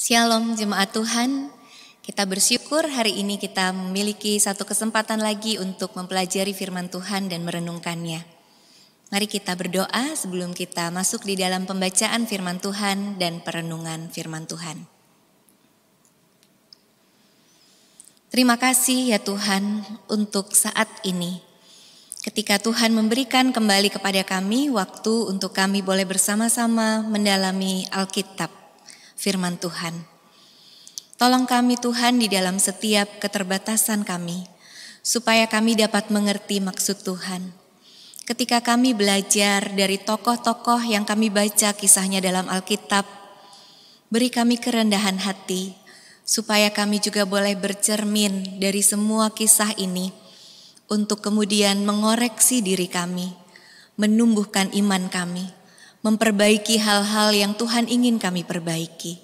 Shalom jemaat Tuhan, kita bersyukur hari ini kita memiliki satu kesempatan lagi untuk mempelajari firman Tuhan dan merenungkannya. Mari kita berdoa sebelum kita masuk di dalam pembacaan firman Tuhan dan perenungan firman Tuhan. Terima kasih ya Tuhan untuk saat ini. Ketika Tuhan memberikan kembali kepada kami waktu untuk kami boleh bersama-sama mendalami Alkitab firman Tuhan. Tolong kami Tuhan di dalam setiap keterbatasan kami, supaya kami dapat mengerti maksud Tuhan. Ketika kami belajar dari tokoh-tokoh yang kami baca kisahnya dalam Alkitab, beri kami kerendahan hati, supaya kami juga boleh bercermin dari semua kisah ini, untuk kemudian mengoreksi diri kami, menumbuhkan iman kami memperbaiki hal-hal yang Tuhan ingin kami perbaiki.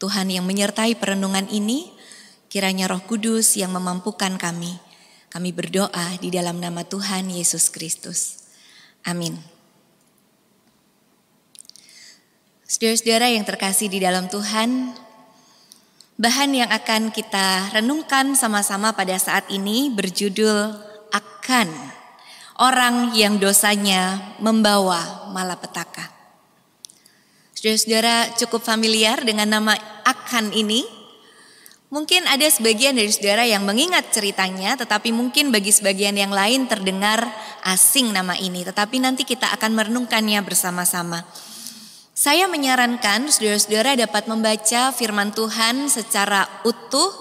Tuhan yang menyertai perenungan ini, kiranya Roh Kudus yang memampukan kami. Kami berdoa di dalam nama Tuhan Yesus Kristus. Amin. Saudara-saudara yang terkasih di dalam Tuhan, bahan yang akan kita renungkan sama-sama pada saat ini berjudul akan orang yang dosanya membawa malapetaka. Saudara-saudara cukup familiar dengan nama Akan ini. Mungkin ada sebagian dari saudara yang mengingat ceritanya, tetapi mungkin bagi sebagian yang lain terdengar asing nama ini. Tetapi nanti kita akan merenungkannya bersama-sama. Saya menyarankan saudara-saudara dapat membaca firman Tuhan secara utuh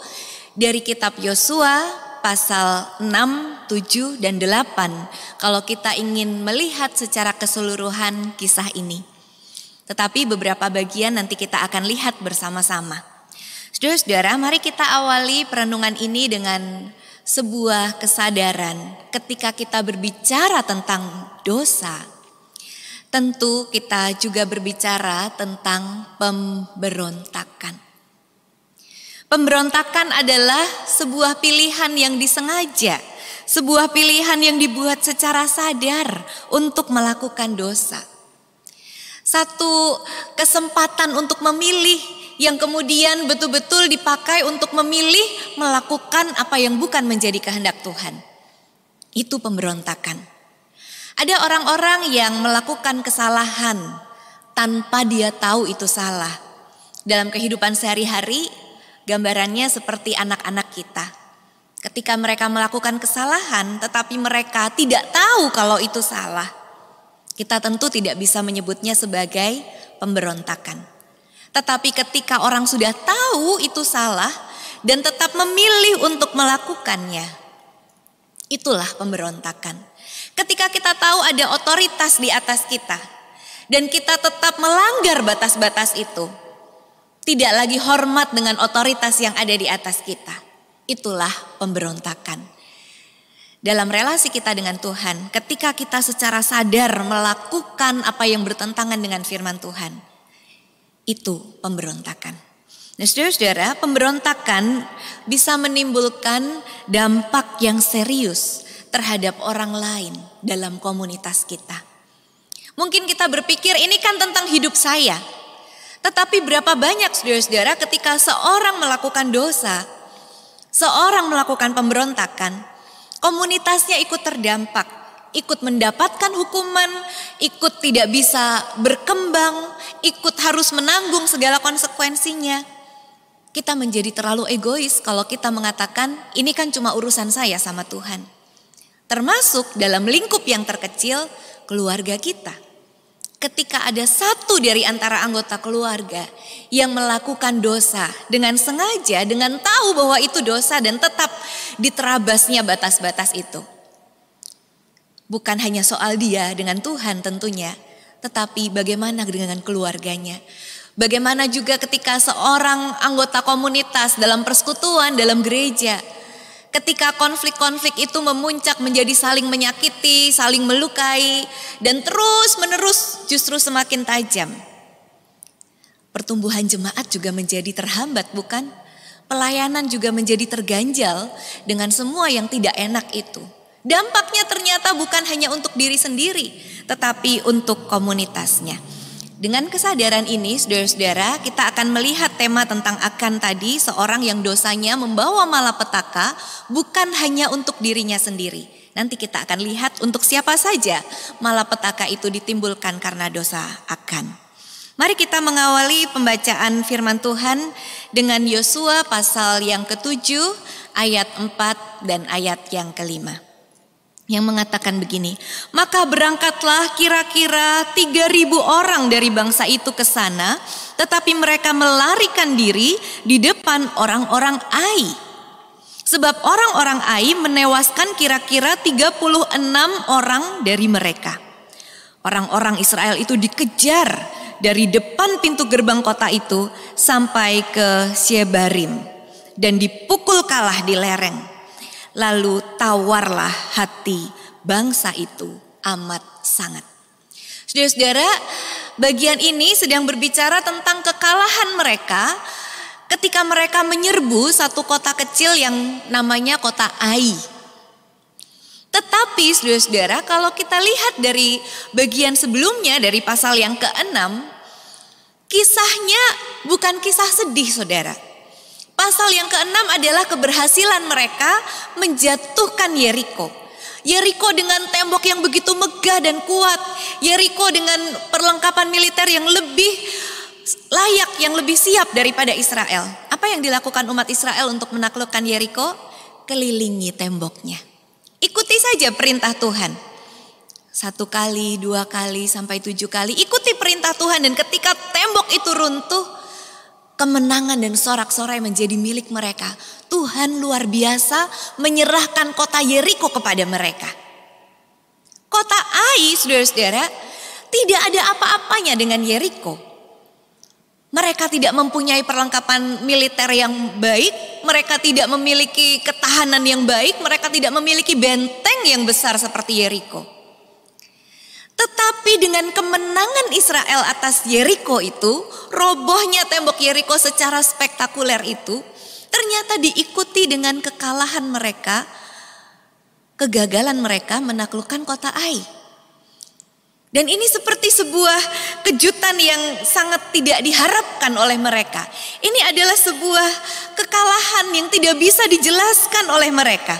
dari kitab Yosua pasal 6 7, dan 8 kalau kita ingin melihat secara keseluruhan kisah ini. Tetapi beberapa bagian nanti kita akan lihat bersama-sama. Saudara-saudara, mari kita awali perenungan ini dengan sebuah kesadaran ketika kita berbicara tentang dosa. Tentu kita juga berbicara tentang pemberontakan. Pemberontakan adalah sebuah pilihan yang disengaja sebuah pilihan yang dibuat secara sadar untuk melakukan dosa. Satu kesempatan untuk memilih yang kemudian betul-betul dipakai untuk memilih melakukan apa yang bukan menjadi kehendak Tuhan. Itu pemberontakan. Ada orang-orang yang melakukan kesalahan tanpa dia tahu itu salah. Dalam kehidupan sehari-hari, gambarannya seperti anak-anak kita ketika mereka melakukan kesalahan, tetapi mereka tidak tahu kalau itu salah. Kita tentu tidak bisa menyebutnya sebagai pemberontakan. Tetapi ketika orang sudah tahu itu salah dan tetap memilih untuk melakukannya, itulah pemberontakan. Ketika kita tahu ada otoritas di atas kita dan kita tetap melanggar batas-batas itu, tidak lagi hormat dengan otoritas yang ada di atas kita Itulah pemberontakan. Dalam relasi kita dengan Tuhan, ketika kita secara sadar melakukan apa yang bertentangan dengan firman Tuhan, itu pemberontakan. Nah, saudara-saudara, pemberontakan bisa menimbulkan dampak yang serius terhadap orang lain dalam komunitas kita. Mungkin kita berpikir ini kan tentang hidup saya. Tetapi berapa banyak saudara-saudara ketika seorang melakukan dosa, seorang melakukan pemberontakan, komunitasnya ikut terdampak, ikut mendapatkan hukuman, ikut tidak bisa berkembang, ikut harus menanggung segala konsekuensinya. Kita menjadi terlalu egois kalau kita mengatakan ini kan cuma urusan saya sama Tuhan. Termasuk dalam lingkup yang terkecil keluarga kita ketika ada satu dari antara anggota keluarga yang melakukan dosa dengan sengaja, dengan tahu bahwa itu dosa dan tetap diterabasnya batas-batas itu. Bukan hanya soal dia dengan Tuhan tentunya, tetapi bagaimana dengan keluarganya. Bagaimana juga ketika seorang anggota komunitas dalam persekutuan, dalam gereja, ketika konflik-konflik itu memuncak menjadi saling menyakiti, saling melukai, dan terus-menerus justru semakin tajam. Pertumbuhan jemaat juga menjadi terhambat, bukan? Pelayanan juga menjadi terganjal dengan semua yang tidak enak itu. Dampaknya ternyata bukan hanya untuk diri sendiri, tetapi untuk komunitasnya. Dengan kesadaran ini, saudara-saudara, kita akan melihat tema tentang akan tadi seorang yang dosanya membawa malapetaka bukan hanya untuk dirinya sendiri. Nanti kita akan lihat untuk siapa saja malapetaka itu ditimbulkan karena dosa akan. Mari kita mengawali pembacaan firman Tuhan dengan Yosua pasal yang ketujuh ayat empat dan ayat yang kelima yang mengatakan begini, maka berangkatlah kira-kira tiga ribu orang dari bangsa itu ke sana, tetapi mereka melarikan diri di depan orang-orang Ai. Sebab orang-orang Ai menewaskan kira-kira tiga puluh enam orang dari mereka. Orang-orang Israel itu dikejar dari depan pintu gerbang kota itu sampai ke Syebarim dan dipukul kalah di lereng lalu tawarlah hati bangsa itu amat sangat. Saudara-saudara, bagian ini sedang berbicara tentang kekalahan mereka ketika mereka menyerbu satu kota kecil yang namanya kota Ai. Tetapi saudara-saudara, kalau kita lihat dari bagian sebelumnya dari pasal yang keenam, kisahnya bukan kisah sedih saudara Pasal yang keenam adalah keberhasilan mereka menjatuhkan Yeriko. Yeriko dengan tembok yang begitu megah dan kuat, Yeriko dengan perlengkapan militer yang lebih layak, yang lebih siap daripada Israel. Apa yang dilakukan umat Israel untuk menaklukkan Yeriko? Kelilingi temboknya. Ikuti saja perintah Tuhan. Satu kali, dua kali, sampai tujuh kali. Ikuti perintah Tuhan dan ketika tembok itu runtuh, kemenangan dan sorak-sorai menjadi milik mereka. Tuhan luar biasa menyerahkan kota Yeriko kepada mereka. Kota Ai, saudara-saudara, tidak ada apa-apanya dengan Yeriko. Mereka tidak mempunyai perlengkapan militer yang baik, mereka tidak memiliki ketahanan yang baik, mereka tidak memiliki benteng yang besar seperti Yeriko. Tetapi dengan kemenangan Israel atas Yeriko itu, robohnya tembok Yeriko secara spektakuler itu, ternyata diikuti dengan kekalahan mereka, kegagalan mereka menaklukkan kota Ai. Dan ini seperti sebuah kejutan yang sangat tidak diharapkan oleh mereka. Ini adalah sebuah kekalahan yang tidak bisa dijelaskan oleh mereka.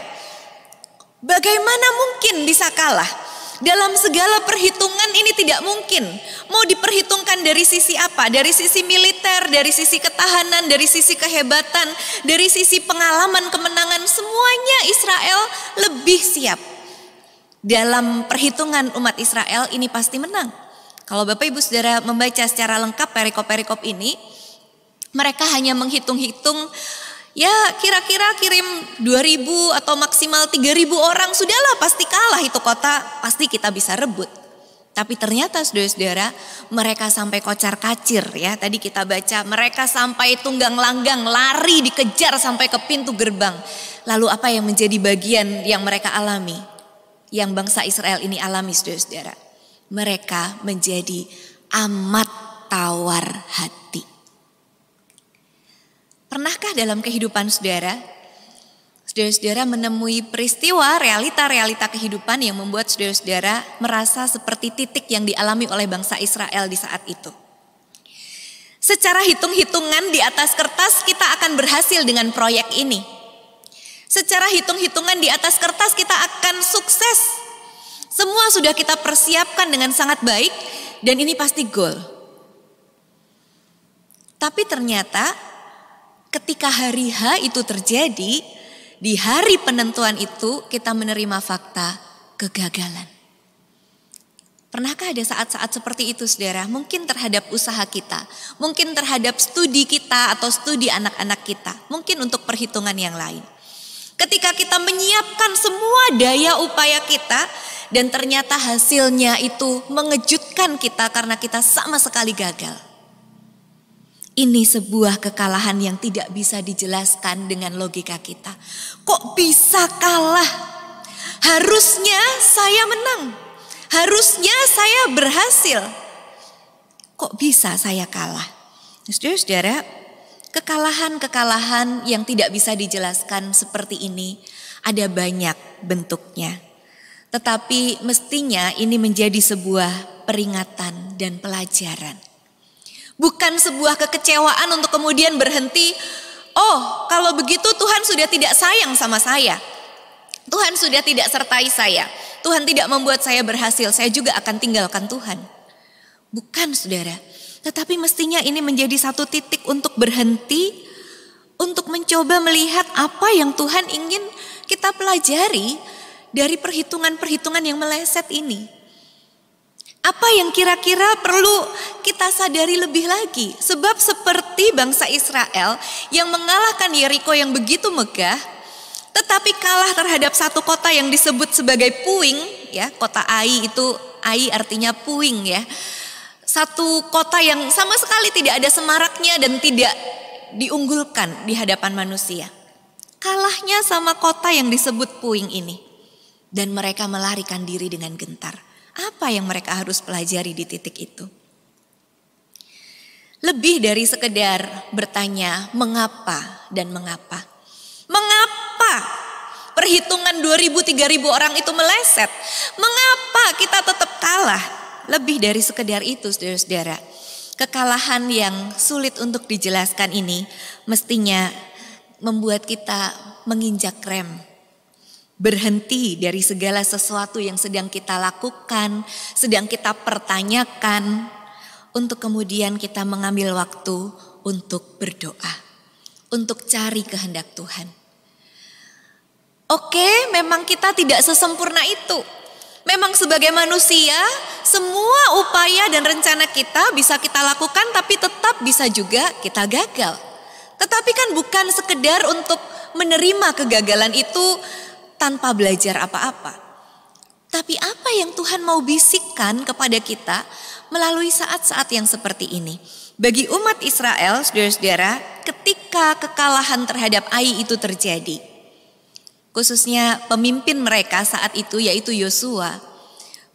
Bagaimana mungkin bisa kalah? Dalam segala perhitungan ini tidak mungkin. Mau diperhitungkan dari sisi apa? Dari sisi militer, dari sisi ketahanan, dari sisi kehebatan, dari sisi pengalaman kemenangan. Semuanya Israel lebih siap. Dalam perhitungan umat Israel ini pasti menang. Kalau Bapak Ibu Saudara membaca secara lengkap perikop-perikop ini, mereka hanya menghitung-hitung Ya kira-kira kirim 2000 atau maksimal 3000 orang sudahlah pasti kalah itu kota, pasti kita bisa rebut. Tapi ternyata saudara-saudara mereka sampai kocar kacir ya tadi kita baca mereka sampai tunggang langgang lari dikejar sampai ke pintu gerbang. Lalu apa yang menjadi bagian yang mereka alami? Yang bangsa Israel ini alami saudara-saudara. Mereka menjadi amat tawar hati. Pernahkah dalam kehidupan saudara, saudara-saudara menemui peristiwa realita-realita kehidupan yang membuat saudara-saudara merasa seperti titik yang dialami oleh bangsa Israel di saat itu? Secara hitung-hitungan di atas kertas kita akan berhasil dengan proyek ini. Secara hitung-hitungan di atas kertas kita akan sukses. Semua sudah kita persiapkan dengan sangat baik dan ini pasti goal. Tapi ternyata ketika hari H itu terjadi, di hari penentuan itu kita menerima fakta kegagalan. Pernahkah ada saat-saat seperti itu saudara? Mungkin terhadap usaha kita, mungkin terhadap studi kita atau studi anak-anak kita, mungkin untuk perhitungan yang lain. Ketika kita menyiapkan semua daya upaya kita dan ternyata hasilnya itu mengejutkan kita karena kita sama sekali gagal. Ini sebuah kekalahan yang tidak bisa dijelaskan dengan logika kita. Kok bisa kalah? Harusnya saya menang. Harusnya saya berhasil. Kok bisa saya kalah? Saudara-saudara, kekalahan-kekalahan yang tidak bisa dijelaskan seperti ini ada banyak bentuknya. Tetapi mestinya ini menjadi sebuah peringatan dan pelajaran Bukan sebuah kekecewaan untuk kemudian berhenti, oh kalau begitu Tuhan sudah tidak sayang sama saya. Tuhan sudah tidak sertai saya. Tuhan tidak membuat saya berhasil, saya juga akan tinggalkan Tuhan. Bukan saudara, tetapi mestinya ini menjadi satu titik untuk berhenti, untuk mencoba melihat apa yang Tuhan ingin kita pelajari dari perhitungan-perhitungan yang meleset ini. Apa yang kira-kira perlu kita sadari lebih lagi? Sebab seperti bangsa Israel yang mengalahkan Yeriko yang begitu megah, tetapi kalah terhadap satu kota yang disebut sebagai puing, ya, kota Ai itu Ai artinya puing ya. Satu kota yang sama sekali tidak ada semaraknya dan tidak diunggulkan di hadapan manusia. Kalahnya sama kota yang disebut puing ini. Dan mereka melarikan diri dengan gentar. Apa yang mereka harus pelajari di titik itu? Lebih dari sekedar bertanya mengapa dan mengapa. Mengapa perhitungan 2000-3000 orang itu meleset? Mengapa kita tetap kalah? Lebih dari sekedar itu saudara-saudara. Kekalahan yang sulit untuk dijelaskan ini mestinya membuat kita menginjak rem Berhenti dari segala sesuatu yang sedang kita lakukan, sedang kita pertanyakan, untuk kemudian kita mengambil waktu untuk berdoa, untuk cari kehendak Tuhan. Oke, memang kita tidak sesempurna itu, Memang sebagai manusia, semua upaya dan rencana kita bisa kita lakukan tapi tetap bisa juga kita gagal. Tetapi kan bukan sekedar untuk menerima kegagalan itu tanpa belajar apa-apa. Tapi apa yang Tuhan mau bisikkan kepada kita melalui saat-saat yang seperti ini? Bagi umat Israel, saudara-saudara, ketika kekalahan terhadap Ai itu terjadi, khususnya pemimpin mereka saat itu yaitu Yosua,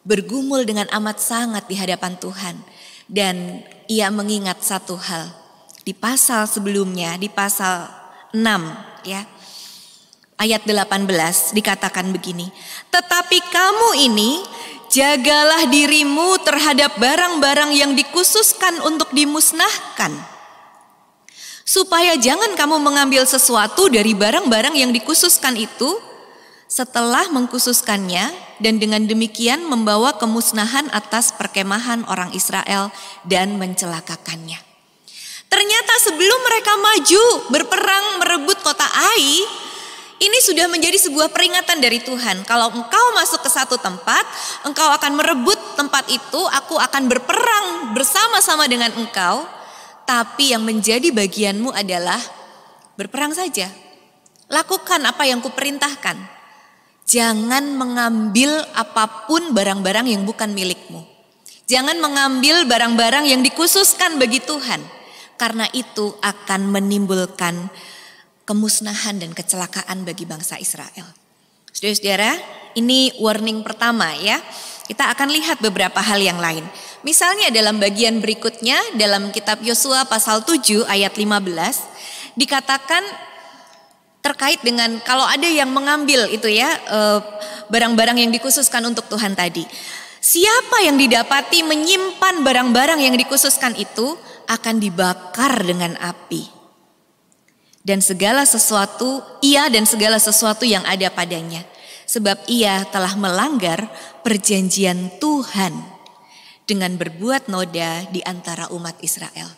bergumul dengan amat sangat di hadapan Tuhan. Dan ia mengingat satu hal, di pasal sebelumnya, di pasal 6 ya, ayat 18 dikatakan begini. Tetapi kamu ini jagalah dirimu terhadap barang-barang yang dikhususkan untuk dimusnahkan. Supaya jangan kamu mengambil sesuatu dari barang-barang yang dikhususkan itu setelah mengkhususkannya dan dengan demikian membawa kemusnahan atas perkemahan orang Israel dan mencelakakannya. Ternyata sebelum mereka maju berperang merebut kota Ai, ini sudah menjadi sebuah peringatan dari Tuhan. Kalau engkau masuk ke satu tempat, engkau akan merebut tempat itu, aku akan berperang bersama-sama dengan engkau. Tapi yang menjadi bagianmu adalah berperang saja. Lakukan apa yang kuperintahkan. Jangan mengambil apapun barang-barang yang bukan milikmu. Jangan mengambil barang-barang yang dikhususkan bagi Tuhan. Karena itu akan menimbulkan kemusnahan dan kecelakaan bagi bangsa Israel. Saudara-saudara, ini warning pertama ya. Kita akan lihat beberapa hal yang lain. Misalnya dalam bagian berikutnya dalam kitab Yosua pasal 7 ayat 15 dikatakan terkait dengan kalau ada yang mengambil itu ya eh, barang-barang yang dikhususkan untuk Tuhan tadi. Siapa yang didapati menyimpan barang-barang yang dikhususkan itu akan dibakar dengan api dan segala sesuatu ia dan segala sesuatu yang ada padanya sebab ia telah melanggar perjanjian Tuhan dengan berbuat noda di antara umat Israel.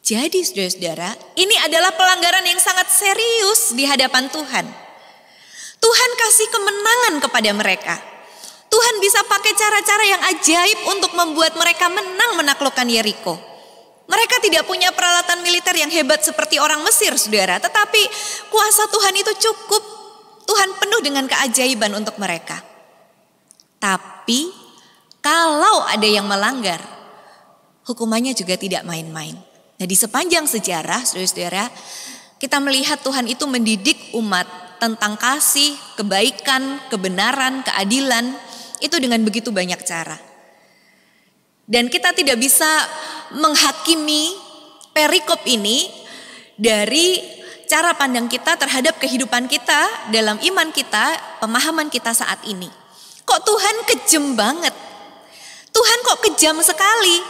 Jadi saudara-saudara, ini adalah pelanggaran yang sangat serius di hadapan Tuhan. Tuhan kasih kemenangan kepada mereka. Tuhan bisa pakai cara-cara yang ajaib untuk membuat mereka menang menaklukkan Yeriko. Mereka tidak punya peralatan militer yang hebat seperti orang Mesir, saudara. Tetapi kuasa Tuhan itu cukup. Tuhan penuh dengan keajaiban untuk mereka. Tapi kalau ada yang melanggar, hukumannya juga tidak main-main. Nah di sepanjang sejarah, saudara-saudara, kita melihat Tuhan itu mendidik umat tentang kasih, kebaikan, kebenaran, keadilan. Itu dengan begitu banyak cara. Dan kita tidak bisa menghakimi perikop ini dari cara pandang kita terhadap kehidupan kita, dalam iman kita, pemahaman kita saat ini. Kok Tuhan kejam banget? Tuhan kok kejam sekali?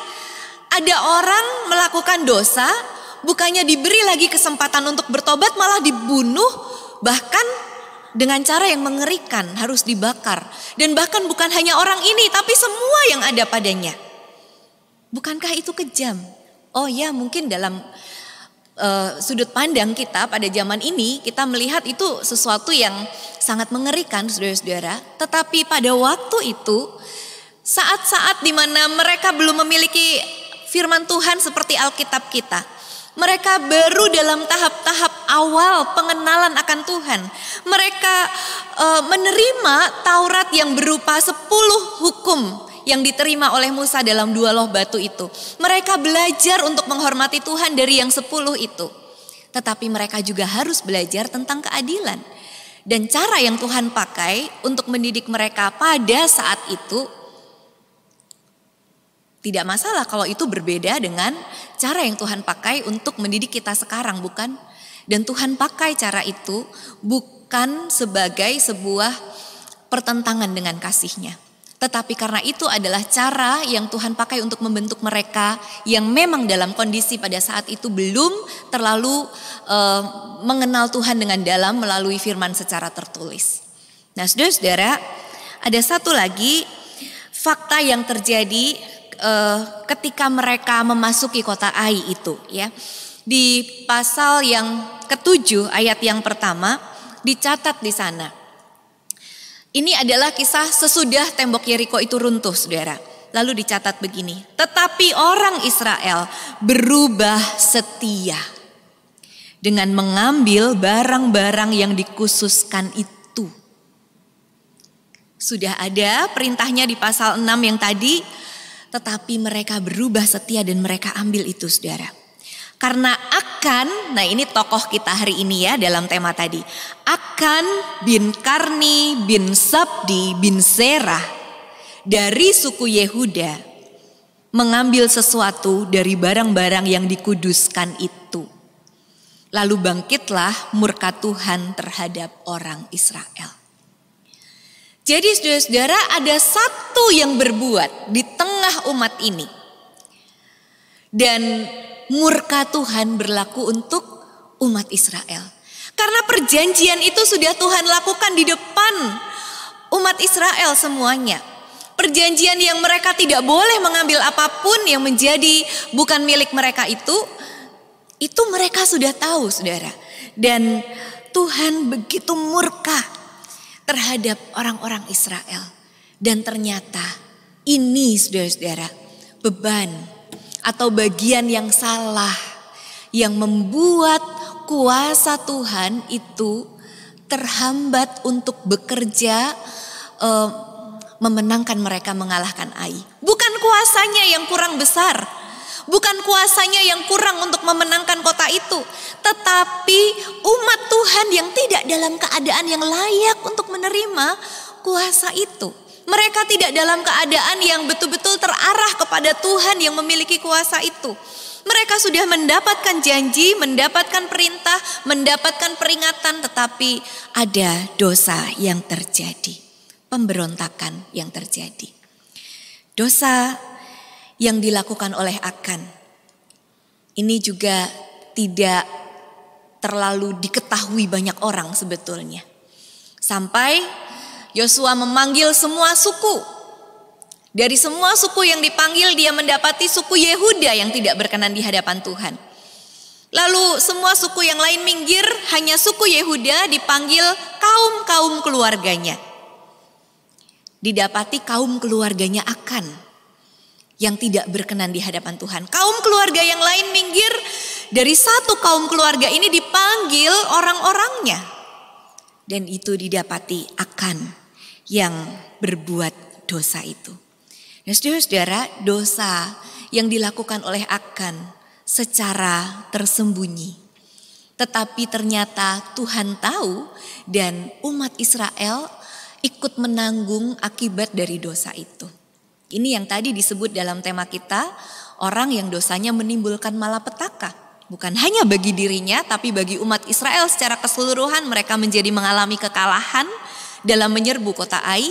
Ada orang melakukan dosa, bukannya diberi lagi kesempatan untuk bertobat, malah dibunuh, bahkan dengan cara yang mengerikan, harus dibakar. Dan bahkan bukan hanya orang ini, tapi semua yang ada padanya. Bukankah itu kejam? Oh ya, mungkin dalam uh, sudut pandang kita pada zaman ini kita melihat itu sesuatu yang sangat mengerikan, saudara-saudara. Tetapi pada waktu itu, saat-saat di mana mereka belum memiliki firman Tuhan seperti Alkitab kita, mereka baru dalam tahap-tahap awal pengenalan akan Tuhan. Mereka e, menerima Taurat yang berupa sepuluh hukum yang diterima oleh Musa dalam dua loh batu itu. Mereka belajar untuk menghormati Tuhan dari yang sepuluh itu. Tetapi mereka juga harus belajar tentang keadilan. Dan cara yang Tuhan pakai untuk mendidik mereka pada saat itu tidak masalah kalau itu berbeda dengan cara yang Tuhan pakai untuk mendidik kita sekarang, bukan? Dan Tuhan pakai cara itu bukan sebagai sebuah pertentangan dengan kasihnya. Tetapi karena itu adalah cara yang Tuhan pakai untuk membentuk mereka yang memang dalam kondisi pada saat itu belum terlalu uh, mengenal Tuhan dengan dalam melalui firman secara tertulis. Nah, saudara-saudara, ada satu lagi fakta yang terjadi uh, ketika mereka memasuki kota Ai itu, ya. Di pasal yang ketujuh ayat yang pertama dicatat di sana ini adalah kisah sesudah tembok Yeriko itu runtuh, saudara. Lalu dicatat begini, tetapi orang Israel berubah setia dengan mengambil barang-barang yang dikhususkan itu. Sudah ada perintahnya di pasal 6 yang tadi, tetapi mereka berubah setia dan mereka ambil itu saudara. Karena akan, nah ini tokoh kita hari ini ya dalam tema tadi. Akan bin Karni bin Sabdi bin Serah dari suku Yehuda mengambil sesuatu dari barang-barang yang dikuduskan itu. Lalu bangkitlah murka Tuhan terhadap orang Israel. Jadi saudara-saudara ada satu yang berbuat di tengah umat ini. Dan murka Tuhan berlaku untuk umat Israel. Karena perjanjian itu sudah Tuhan lakukan di depan umat Israel semuanya. Perjanjian yang mereka tidak boleh mengambil apapun yang menjadi bukan milik mereka itu, itu mereka sudah tahu saudara. Dan Tuhan begitu murka terhadap orang-orang Israel. Dan ternyata ini saudara-saudara beban atau bagian yang salah yang membuat kuasa Tuhan itu terhambat untuk bekerja uh, memenangkan mereka mengalahkan Ai. Bukan kuasanya yang kurang besar, bukan kuasanya yang kurang untuk memenangkan kota itu, tetapi umat Tuhan yang tidak dalam keadaan yang layak untuk menerima kuasa itu. Mereka tidak dalam keadaan yang betul-betul terarah kepada Tuhan yang memiliki kuasa itu. Mereka sudah mendapatkan janji, mendapatkan perintah, mendapatkan peringatan, tetapi ada dosa yang terjadi, pemberontakan yang terjadi. Dosa yang dilakukan oleh Akan ini juga tidak terlalu diketahui banyak orang sebetulnya. Sampai Yosua memanggil semua suku. Dari semua suku yang dipanggil dia mendapati suku Yehuda yang tidak berkenan di hadapan Tuhan. Lalu semua suku yang lain minggir, hanya suku Yehuda dipanggil kaum-kaum keluarganya. Didapati kaum keluarganya akan yang tidak berkenan di hadapan Tuhan. Kaum keluarga yang lain minggir, dari satu kaum keluarga ini dipanggil orang-orangnya. Dan itu didapati akan yang berbuat dosa itu. Nah, saudara-saudara, dosa yang dilakukan oleh Akan secara tersembunyi. Tetapi ternyata Tuhan tahu dan umat Israel ikut menanggung akibat dari dosa itu. Ini yang tadi disebut dalam tema kita, orang yang dosanya menimbulkan malapetaka. Bukan hanya bagi dirinya, tapi bagi umat Israel secara keseluruhan mereka menjadi mengalami kekalahan, dalam menyerbu kota Ai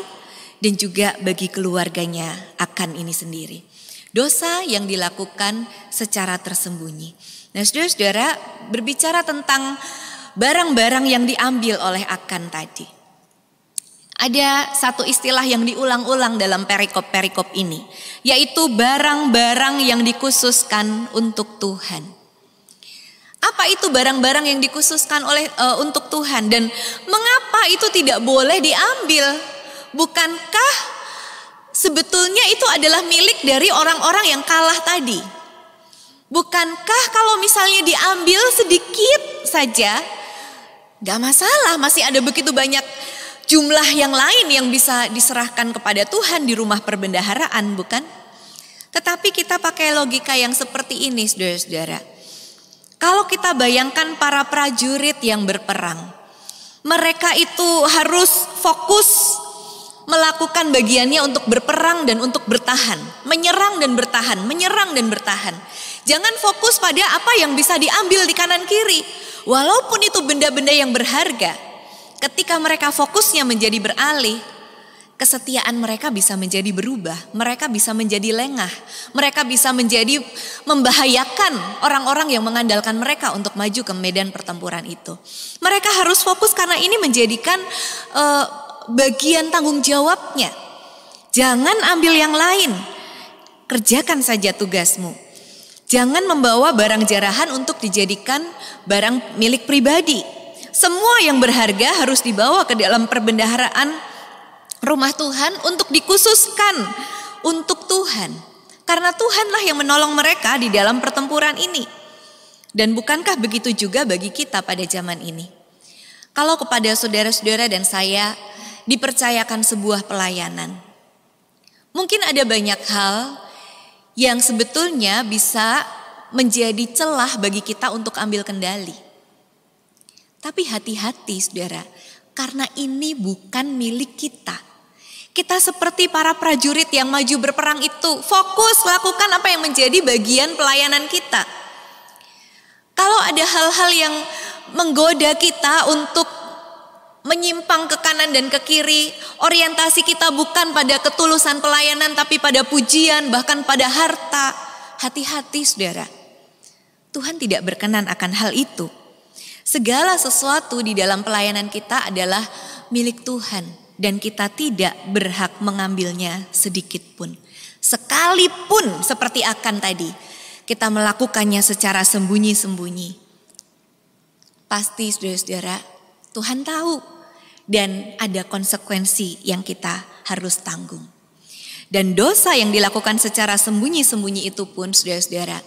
dan juga bagi keluarganya akan ini sendiri. Dosa yang dilakukan secara tersembunyi. Nah saudara-saudara berbicara tentang barang-barang yang diambil oleh Akan tadi. Ada satu istilah yang diulang-ulang dalam perikop-perikop ini, yaitu barang-barang yang dikhususkan untuk Tuhan. Apa itu barang-barang yang dikhususkan oleh uh, untuk Tuhan dan mengapa itu tidak boleh diambil? Bukankah sebetulnya itu adalah milik dari orang-orang yang kalah tadi? Bukankah kalau misalnya diambil sedikit saja, gak masalah, masih ada begitu banyak jumlah yang lain yang bisa diserahkan kepada Tuhan di rumah perbendaharaan, bukan? Tetapi kita pakai logika yang seperti ini, saudara-saudara. Kalau kita bayangkan para prajurit yang berperang, mereka itu harus fokus melakukan bagiannya untuk berperang dan untuk bertahan, menyerang dan bertahan, menyerang dan bertahan. Jangan fokus pada apa yang bisa diambil di kanan kiri, walaupun itu benda-benda yang berharga. Ketika mereka fokusnya menjadi beralih, kesetiaan mereka bisa menjadi berubah, mereka bisa menjadi lengah, mereka bisa menjadi membahayakan orang-orang yang mengandalkan mereka untuk maju ke medan pertempuran itu. Mereka harus fokus karena ini menjadikan uh, bagian tanggung jawabnya. Jangan ambil yang lain, kerjakan saja tugasmu. Jangan membawa barang jarahan untuk dijadikan barang milik pribadi. Semua yang berharga harus dibawa ke dalam perbendaharaan rumah Tuhan untuk dikhususkan untuk Tuhan. Karena Tuhanlah yang menolong mereka di dalam pertempuran ini. Dan bukankah begitu juga bagi kita pada zaman ini? Kalau kepada saudara-saudara dan saya dipercayakan sebuah pelayanan. Mungkin ada banyak hal yang sebetulnya bisa menjadi celah bagi kita untuk ambil kendali. Tapi hati-hati saudara, karena ini bukan milik kita. Kita seperti para prajurit yang maju berperang itu, fokus lakukan apa yang menjadi bagian pelayanan kita. Kalau ada hal-hal yang menggoda kita untuk menyimpang ke kanan dan ke kiri, orientasi kita bukan pada ketulusan pelayanan, tapi pada pujian, bahkan pada harta. Hati-hati, saudara. Tuhan tidak berkenan akan hal itu. Segala sesuatu di dalam pelayanan kita adalah milik Tuhan dan kita tidak berhak mengambilnya sedikit pun. Sekalipun seperti akan tadi, kita melakukannya secara sembunyi-sembunyi. Pasti saudara-saudara, Tuhan tahu dan ada konsekuensi yang kita harus tanggung. Dan dosa yang dilakukan secara sembunyi-sembunyi itu pun saudara-saudara,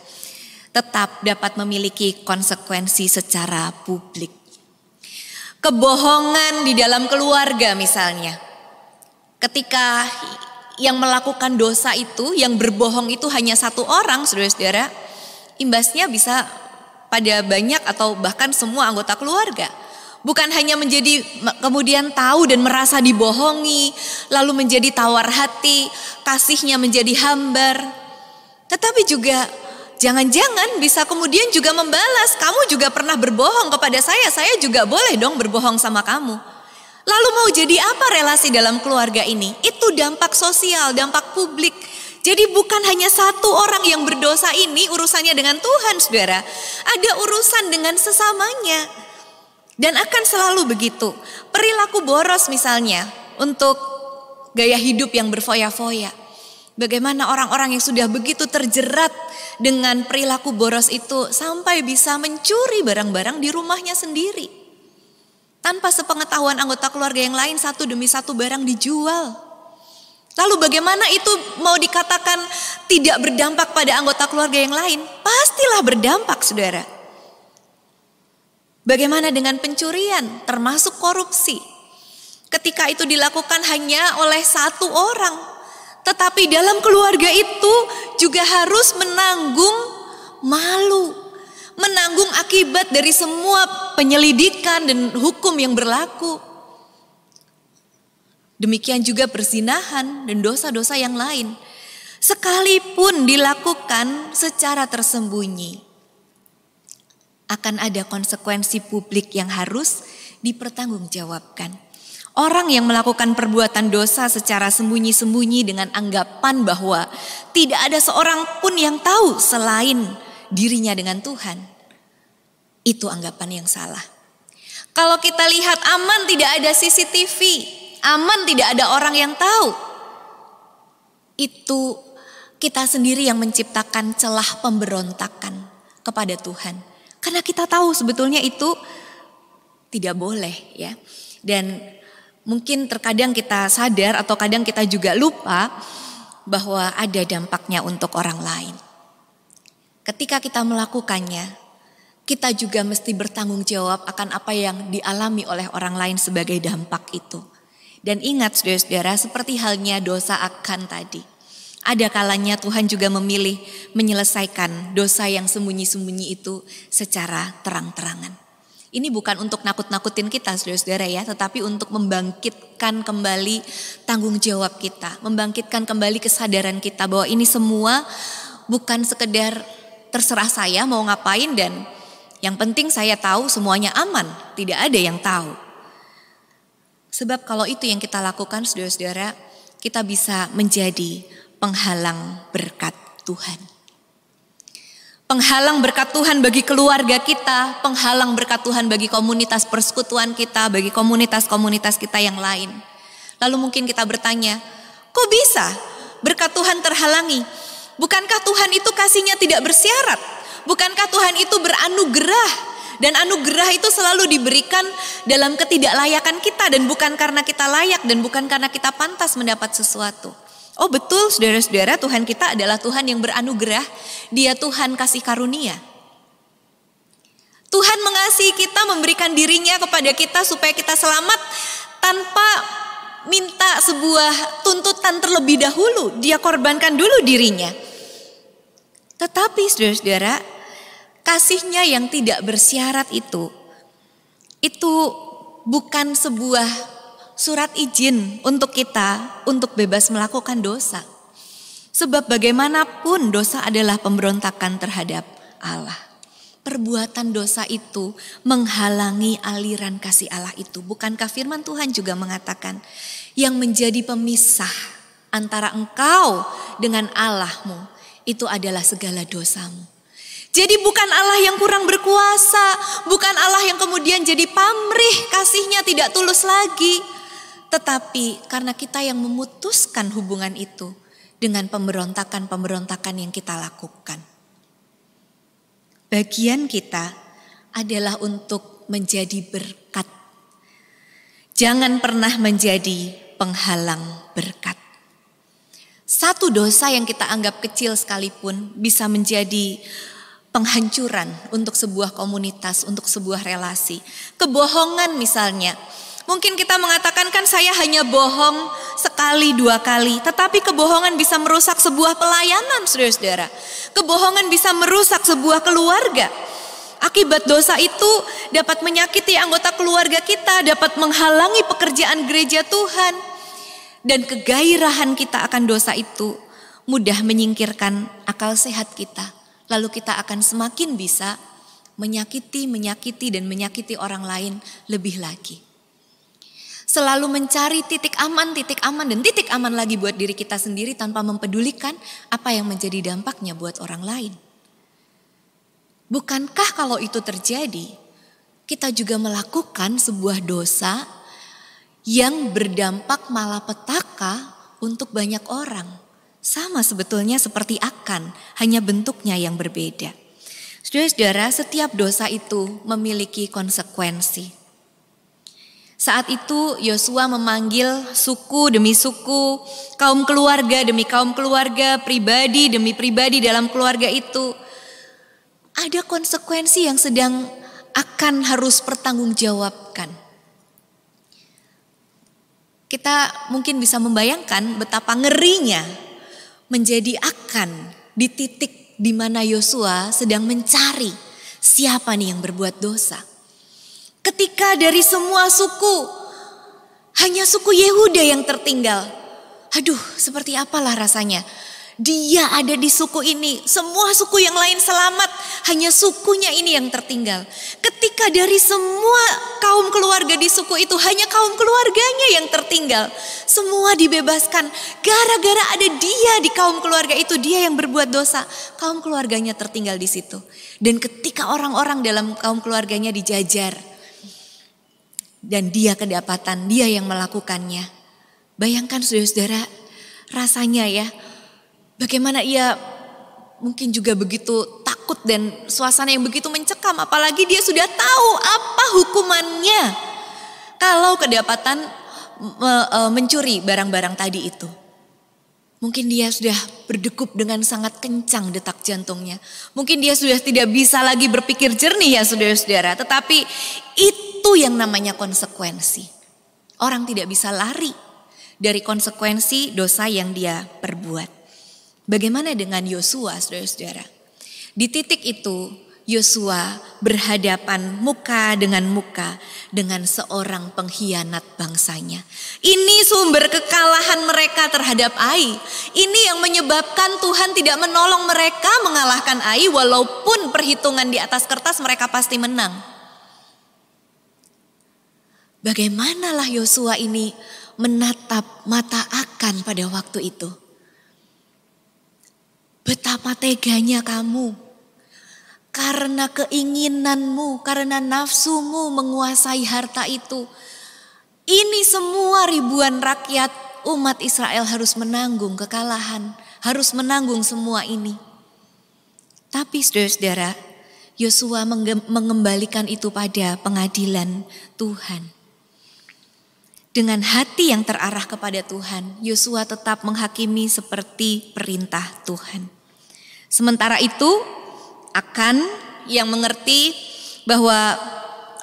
tetap dapat memiliki konsekuensi secara publik. Kebohongan di dalam keluarga misalnya. Ketika yang melakukan dosa itu, yang berbohong itu hanya satu orang, saudara-saudara, imbasnya bisa pada banyak atau bahkan semua anggota keluarga. Bukan hanya menjadi kemudian tahu dan merasa dibohongi, lalu menjadi tawar hati, kasihnya menjadi hambar, tetapi juga Jangan-jangan bisa kemudian juga membalas, kamu juga pernah berbohong kepada saya, saya juga boleh dong berbohong sama kamu. Lalu mau jadi apa relasi dalam keluarga ini? Itu dampak sosial, dampak publik. Jadi bukan hanya satu orang yang berdosa ini urusannya dengan Tuhan, Saudara. Ada urusan dengan sesamanya. Dan akan selalu begitu. Perilaku boros misalnya untuk gaya hidup yang berfoya-foya Bagaimana orang-orang yang sudah begitu terjerat dengan perilaku boros itu sampai bisa mencuri barang-barang di rumahnya sendiri. Tanpa sepengetahuan anggota keluarga yang lain satu demi satu barang dijual. Lalu bagaimana itu mau dikatakan tidak berdampak pada anggota keluarga yang lain? Pastilah berdampak saudara. Bagaimana dengan pencurian termasuk korupsi? Ketika itu dilakukan hanya oleh satu orang, tetapi dalam keluarga itu juga harus menanggung malu. Menanggung akibat dari semua penyelidikan dan hukum yang berlaku. Demikian juga persinahan dan dosa-dosa yang lain. Sekalipun dilakukan secara tersembunyi. Akan ada konsekuensi publik yang harus dipertanggungjawabkan. Orang yang melakukan perbuatan dosa secara sembunyi-sembunyi dengan anggapan bahwa tidak ada seorang pun yang tahu selain dirinya dengan Tuhan. Itu anggapan yang salah. Kalau kita lihat aman tidak ada CCTV, aman tidak ada orang yang tahu. Itu kita sendiri yang menciptakan celah pemberontakan kepada Tuhan. Karena kita tahu sebetulnya itu tidak boleh ya. Dan mungkin terkadang kita sadar atau kadang kita juga lupa bahwa ada dampaknya untuk orang lain. Ketika kita melakukannya, kita juga mesti bertanggung jawab akan apa yang dialami oleh orang lain sebagai dampak itu. Dan ingat saudara-saudara, seperti halnya dosa akan tadi. Ada kalanya Tuhan juga memilih menyelesaikan dosa yang sembunyi-sembunyi itu secara terang-terangan. Ini bukan untuk nakut-nakutin kita saudara-saudara ya, tetapi untuk membangkitkan kembali tanggung jawab kita, membangkitkan kembali kesadaran kita bahwa ini semua bukan sekedar terserah saya mau ngapain dan yang penting saya tahu semuanya aman, tidak ada yang tahu. Sebab kalau itu yang kita lakukan saudara-saudara, kita bisa menjadi penghalang berkat Tuhan. Penghalang berkat Tuhan bagi keluarga kita, penghalang berkat Tuhan bagi komunitas persekutuan kita, bagi komunitas-komunitas kita yang lain. Lalu mungkin kita bertanya, kok bisa berkat Tuhan terhalangi? Bukankah Tuhan itu kasihnya tidak bersyarat? Bukankah Tuhan itu beranugerah? Dan anugerah itu selalu diberikan dalam ketidaklayakan kita dan bukan karena kita layak dan bukan karena kita pantas mendapat sesuatu. Oh betul saudara-saudara Tuhan kita adalah Tuhan yang beranugerah. Dia Tuhan kasih karunia. Tuhan mengasihi kita memberikan dirinya kepada kita supaya kita selamat tanpa minta sebuah tuntutan terlebih dahulu. Dia korbankan dulu dirinya. Tetapi saudara-saudara kasihnya yang tidak bersyarat itu itu bukan sebuah surat izin untuk kita untuk bebas melakukan dosa. Sebab bagaimanapun dosa adalah pemberontakan terhadap Allah. Perbuatan dosa itu menghalangi aliran kasih Allah itu. Bukankah firman Tuhan juga mengatakan yang menjadi pemisah antara engkau dengan Allahmu itu adalah segala dosamu. Jadi bukan Allah yang kurang berkuasa, bukan Allah yang kemudian jadi pamrih kasihnya tidak tulus lagi. Tetapi karena kita yang memutuskan hubungan itu dengan pemberontakan-pemberontakan yang kita lakukan. Bagian kita adalah untuk menjadi berkat. Jangan pernah menjadi penghalang berkat. Satu dosa yang kita anggap kecil sekalipun bisa menjadi penghancuran untuk sebuah komunitas, untuk sebuah relasi. Kebohongan misalnya, Mungkin kita mengatakan kan saya hanya bohong sekali dua kali. Tetapi kebohongan bisa merusak sebuah pelayanan saudara-saudara. Kebohongan bisa merusak sebuah keluarga. Akibat dosa itu dapat menyakiti anggota keluarga kita, dapat menghalangi pekerjaan gereja Tuhan. Dan kegairahan kita akan dosa itu mudah menyingkirkan akal sehat kita. Lalu kita akan semakin bisa menyakiti, menyakiti, dan menyakiti orang lain lebih lagi. Selalu mencari titik aman, titik aman, dan titik aman lagi buat diri kita sendiri tanpa mempedulikan apa yang menjadi dampaknya buat orang lain. Bukankah kalau itu terjadi, kita juga melakukan sebuah dosa yang berdampak malapetaka untuk banyak orang? Sama sebetulnya seperti akan, hanya bentuknya yang berbeda. Saudara-saudara, setiap dosa itu memiliki konsekuensi. Saat itu Yosua memanggil suku demi suku, kaum keluarga demi kaum keluarga, pribadi demi pribadi dalam keluarga itu. Ada konsekuensi yang sedang akan harus pertanggungjawabkan. Kita mungkin bisa membayangkan betapa ngerinya menjadi akan di titik di mana Yosua sedang mencari siapa nih yang berbuat dosa. Ketika dari semua suku, hanya suku Yehuda yang tertinggal. Aduh, seperti apalah rasanya. Dia ada di suku ini, semua suku yang lain selamat, hanya sukunya ini yang tertinggal. Ketika dari semua kaum keluarga di suku itu, hanya kaum keluarganya yang tertinggal. Semua dibebaskan, gara-gara ada dia di kaum keluarga itu, dia yang berbuat dosa. Kaum keluarganya tertinggal di situ. Dan ketika orang-orang dalam kaum keluarganya dijajar, dan dia kedapatan, dia yang melakukannya. Bayangkan saudara-saudara rasanya ya, bagaimana ia mungkin juga begitu takut dan suasana yang begitu mencekam apalagi dia sudah tahu apa hukumannya kalau kedapatan e, mencuri barang-barang tadi itu. Mungkin dia sudah berdekup dengan sangat kencang detak jantungnya. Mungkin dia sudah tidak bisa lagi berpikir jernih ya saudara-saudara. Tetapi itu itu yang namanya konsekuensi. Orang tidak bisa lari dari konsekuensi dosa yang dia perbuat. Bagaimana dengan Yosua, saudara-saudara? Di titik itu, Yosua berhadapan muka dengan muka dengan seorang pengkhianat bangsanya. Ini sumber kekalahan mereka terhadap Ai. Ini yang menyebabkan Tuhan tidak menolong mereka mengalahkan Ai walaupun perhitungan di atas kertas mereka pasti menang. Bagaimanalah Yosua ini menatap mata akan pada waktu itu. Betapa teganya kamu. Karena keinginanmu, karena nafsumu menguasai harta itu. Ini semua ribuan rakyat umat Israel harus menanggung kekalahan. Harus menanggung semua ini. Tapi saudara-saudara, Yosua mengembalikan itu pada pengadilan Tuhan. Dengan hati yang terarah kepada Tuhan, Yosua tetap menghakimi seperti perintah Tuhan. Sementara itu, akan yang mengerti bahwa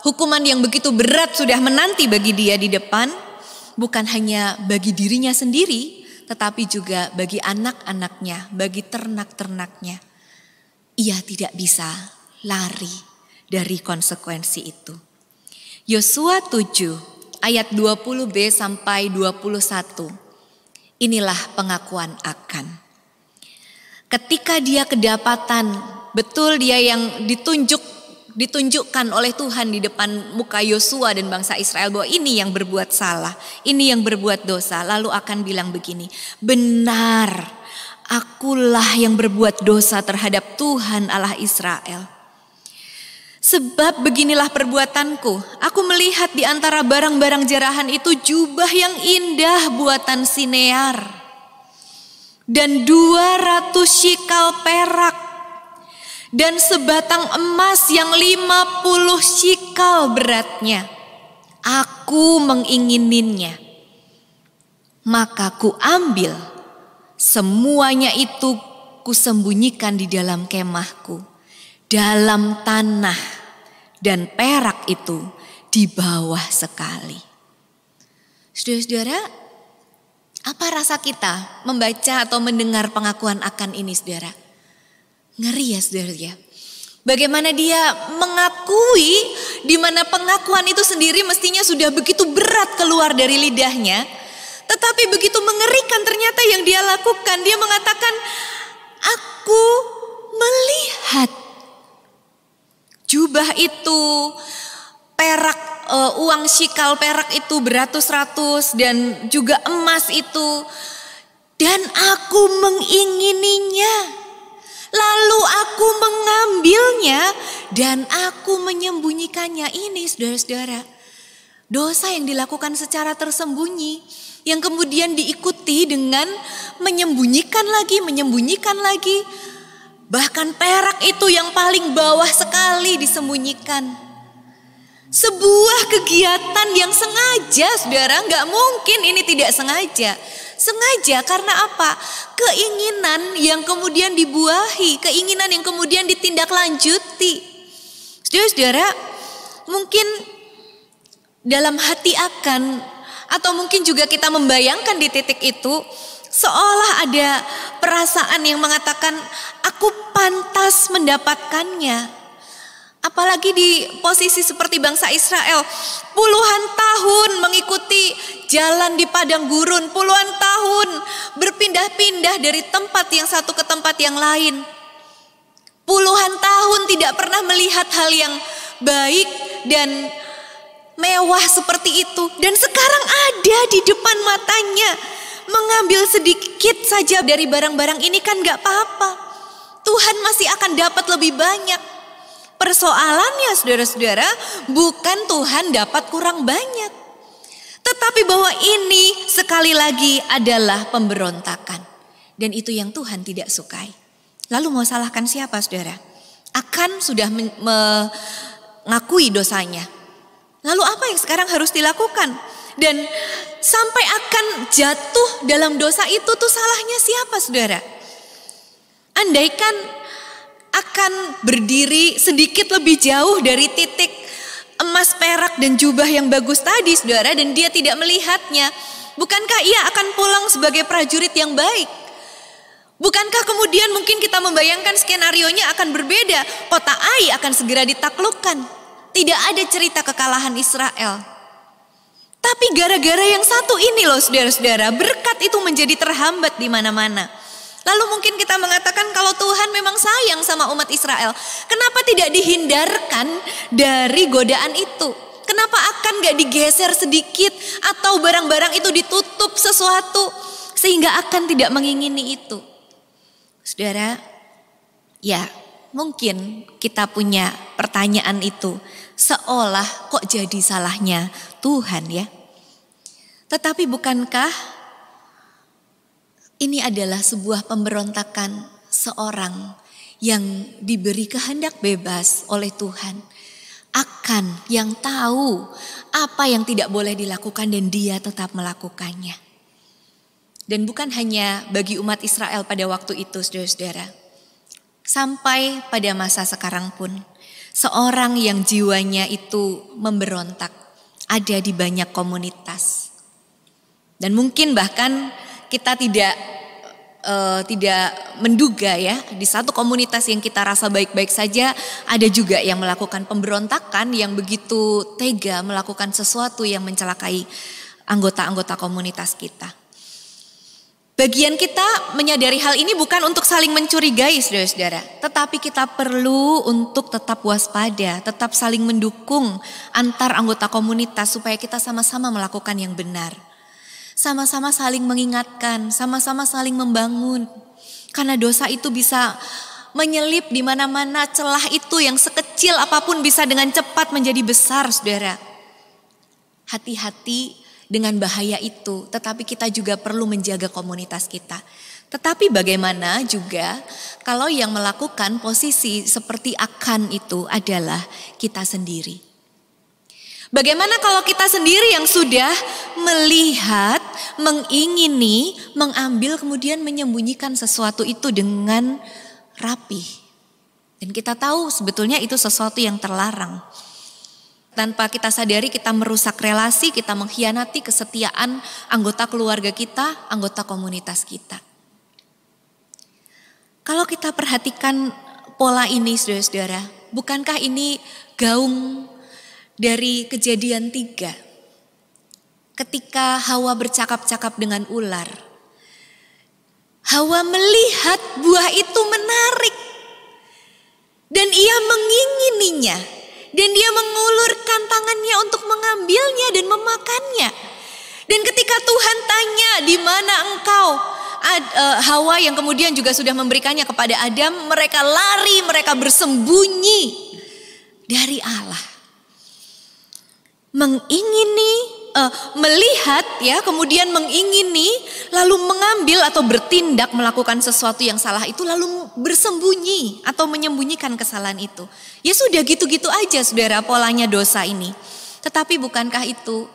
hukuman yang begitu berat sudah menanti bagi dia di depan, bukan hanya bagi dirinya sendiri, tetapi juga bagi anak-anaknya, bagi ternak-ternaknya. Ia tidak bisa lari dari konsekuensi itu. Yosua 7 ayat 20b sampai 21. Inilah pengakuan akan. Ketika dia kedapatan, betul dia yang ditunjuk ditunjukkan oleh Tuhan di depan muka Yosua dan bangsa Israel bahwa ini yang berbuat salah, ini yang berbuat dosa, lalu akan bilang begini, benar, akulah yang berbuat dosa terhadap Tuhan Allah Israel. Sebab beginilah perbuatanku, aku melihat di antara barang-barang jarahan itu jubah yang indah buatan sinear. Dan dua ratus shikal perak. Dan sebatang emas yang lima puluh shikal beratnya. Aku mengingininya. Maka ku ambil, semuanya itu kusembunyikan di dalam kemahku, dalam tanah dan perak itu di bawah sekali. Saudara-saudara, apa rasa kita membaca atau mendengar pengakuan akan ini saudara? Ngeri ya saudara ya. Bagaimana dia mengakui di mana pengakuan itu sendiri mestinya sudah begitu berat keluar dari lidahnya. Tetapi begitu mengerikan ternyata yang dia lakukan. Dia mengatakan, aku melihat Jubah itu, perak, e, uang sikal perak itu beratus-ratus dan juga emas itu. Dan aku mengingininya. Lalu aku mengambilnya dan aku menyembunyikannya. Ini saudara-saudara, dosa yang dilakukan secara tersembunyi yang kemudian diikuti dengan menyembunyikan lagi, menyembunyikan lagi Bahkan perak itu yang paling bawah sekali disembunyikan. Sebuah kegiatan yang sengaja, saudara, nggak mungkin ini tidak sengaja. Sengaja karena apa? Keinginan yang kemudian dibuahi, keinginan yang kemudian ditindaklanjuti. Saudara-saudara, mungkin dalam hati akan atau mungkin juga kita membayangkan di titik itu Seolah ada perasaan yang mengatakan aku pantas mendapatkannya. Apalagi di posisi seperti bangsa Israel, puluhan tahun mengikuti jalan di padang gurun, puluhan tahun berpindah-pindah dari tempat yang satu ke tempat yang lain. Puluhan tahun tidak pernah melihat hal yang baik dan mewah seperti itu, dan sekarang ada di depan matanya mengambil sedikit saja dari barang-barang ini kan gak apa-apa. Tuhan masih akan dapat lebih banyak. Persoalannya saudara-saudara bukan Tuhan dapat kurang banyak. Tetapi bahwa ini sekali lagi adalah pemberontakan. Dan itu yang Tuhan tidak sukai. Lalu mau salahkan siapa saudara? Akan sudah mengakui dosanya. Lalu apa yang sekarang harus dilakukan? Dan sampai akan jatuh dalam dosa itu tuh salahnya siapa saudara? Andaikan akan berdiri sedikit lebih jauh dari titik emas perak dan jubah yang bagus tadi saudara dan dia tidak melihatnya. Bukankah ia akan pulang sebagai prajurit yang baik? Bukankah kemudian mungkin kita membayangkan skenario nya akan berbeda? Kota Ai akan segera ditaklukkan. Tidak ada cerita kekalahan Israel. Tapi gara-gara yang satu ini loh saudara-saudara, berkat itu menjadi terhambat di mana-mana. Lalu mungkin kita mengatakan kalau Tuhan memang sayang sama umat Israel, kenapa tidak dihindarkan dari godaan itu? Kenapa akan gak digeser sedikit atau barang-barang itu ditutup sesuatu sehingga akan tidak mengingini itu? Saudara, ya mungkin kita punya pertanyaan itu seolah kok jadi salahnya Tuhan ya. Tetapi bukankah ini adalah sebuah pemberontakan seorang yang diberi kehendak bebas oleh Tuhan akan yang tahu apa yang tidak boleh dilakukan dan dia tetap melakukannya. Dan bukan hanya bagi umat Israel pada waktu itu saudara-saudara. Sampai pada masa sekarang pun seorang yang jiwanya itu memberontak, ada di banyak komunitas. Dan mungkin bahkan kita tidak uh, tidak menduga ya, di satu komunitas yang kita rasa baik-baik saja ada juga yang melakukan pemberontakan yang begitu tega melakukan sesuatu yang mencelakai anggota-anggota komunitas kita. Bagian kita menyadari hal ini bukan untuk saling mencurigai saudara-saudara. Tetapi kita perlu untuk tetap waspada, tetap saling mendukung antar anggota komunitas supaya kita sama-sama melakukan yang benar. Sama-sama saling mengingatkan, sama-sama saling membangun. Karena dosa itu bisa menyelip di mana-mana celah itu yang sekecil apapun bisa dengan cepat menjadi besar saudara. Hati-hati dengan bahaya itu, tetapi kita juga perlu menjaga komunitas kita. Tetapi bagaimana juga kalau yang melakukan posisi seperti akan itu adalah kita sendiri. Bagaimana kalau kita sendiri yang sudah melihat, mengingini, mengambil, kemudian menyembunyikan sesuatu itu dengan rapi? Dan kita tahu sebetulnya itu sesuatu yang terlarang tanpa kita sadari kita merusak relasi, kita mengkhianati kesetiaan anggota keluarga kita, anggota komunitas kita. Kalau kita perhatikan pola ini saudara-saudara, bukankah ini gaung dari kejadian tiga? Ketika Hawa bercakap-cakap dengan ular, Hawa melihat buah itu Tuhan tanya, di mana engkau? Ad, uh, Hawa yang kemudian juga sudah memberikannya kepada Adam, mereka lari, mereka bersembunyi dari Allah. Mengingini, uh, melihat ya, kemudian mengingini, lalu mengambil atau bertindak melakukan sesuatu yang salah itu, lalu bersembunyi atau menyembunyikan kesalahan itu. Ya sudah gitu-gitu aja saudara polanya dosa ini. Tetapi bukankah itu